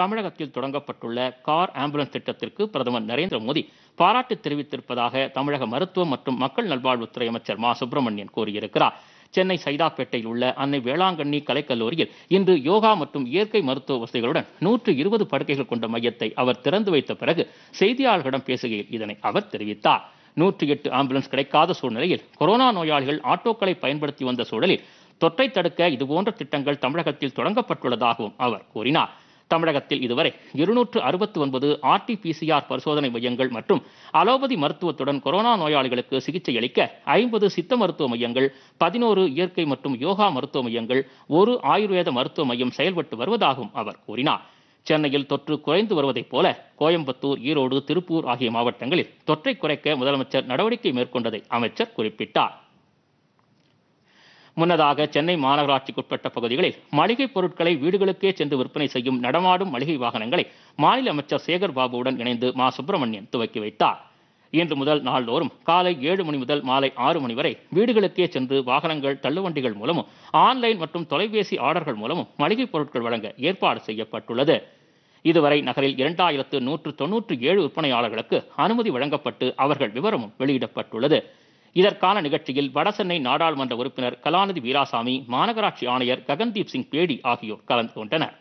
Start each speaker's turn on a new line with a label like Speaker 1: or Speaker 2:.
Speaker 1: தமிழகத்தில் தொடங்கப்பட்டுள்ள car ambulance திட்டத்திற்கு பிரதமர் நரேந்திர மோடி பாராட்டு தெரிவித்திருப்பதாக தமிழக மருத்துவம் மற்றும் மக்கள் நல்வாழ்வுத்துறை அமைச்சர் மா சுப்பிரமணியன் கூறியிருக்கிறார் சென்னை சைதாப்பேட்டையில் உள்ள அன்னை வேளாங்கண்ணி கலைக்கல்லூரியில் இன்று யோகா மற்றும் இயற்கை மருத்துவ வசதிகளுடன் நூற்று இருபது படுக்கைகள் கொண்ட மையத்தை அவர் திறந்து வைத்த பிறகு செய்தியாளர்களிடம் பேசுகையில் இதனை அவர் தெரிவித்தார் நூற்றி எட்டு ஆம்புலன்ஸ் கிடைக்காத சூழ்நிலையில் கொரோனா நோயாளிகள் ஆட்டோக்களை பயன்படுத்தி வந்த சூழலில் தொற்றை தடுக்க இதுபோன்ற திட்டங்கள் தமிழகத்தில் தொடங்கப்பட்டுள்ளதாகவும் அவர் கூறினார் தமிழகத்தில் இதுவரை இருநூற்று அறுபத்தி ஒன்பது ஆர்டிபிசிஆர் பரிசோதனை மையங்கள் மற்றும் அலோபதி மருத்துவத்துடன் கொரோனா நோயாளிகளுக்கு சிகிச்சை அளிக்க ஐம்பது சித்த மருத்துவ மையங்கள் பதினோரு இயற்கை மற்றும் யோகா மருத்துவ மையங்கள் ஒரு ஆயுர்வேத மருத்துவ மையம் செயல்பட்டு வருவதாகவும் அவர் கூறினார் சென்னையில் தொற்று குறைந்து வருவதைப் போல கோயம்புத்தூர் ஈரோடு திருப்பூர் ஆகிய மாவட்டங்களில் தொற்றை குறைக்க முதலமைச்சர் நடவடிக்கை மேற்கொண்டதை அமைச்சர் குறிப்பிட்டார் முன்னதாக சென்னை மாநகராட்சிக்குட்பட்ட பகுதிகளில் மளிகை பொருட்களை வீடுகளுக்கே சென்று விற்பனை செய்யும் நடமாடும் மளிகை வாகனங்களை மாநில அமைச்சர் சேகர் பாபுவுடன் இணைந்து மா சுப்பிரமணியன் துவக்கி வைத்தார் இன்று முதல் நாள்தோறும் காலை ஏழு மணி முதல் மாலை ஆறு மணி வரை வீடுகளுக்கே சென்று வாகனங்கள் தள்ளுவண்டிகள் மூலமும் ஆன்லைன் மற்றும் தொலைபேசி ஆர்டர்கள் மூலமும் மளிகைப் பொருட்கள் வழங்க ஏற்பாடு செய்யப்பட்டுள்ளது இதுவரை நகரில் இரண்டாயிரத்து நூற்று தொன்னூற்று ஏழு விற்பனையாளர்களுக்கு அனுமதி வழங்கப்பட்டு அவர்கள் விவரமும் வெளியிடப்பட்டுள்ளது இதற்கான நிகழ்ச்சியில் வடசென்னை நாடாளுமன்ற உறுப்பினர் கலாநிதி வீராசாமி மாநகராட்சி ஆணையர் ககன்தீப் சிங் பேடி ஆகியோர் கலந்து கொண்டனர்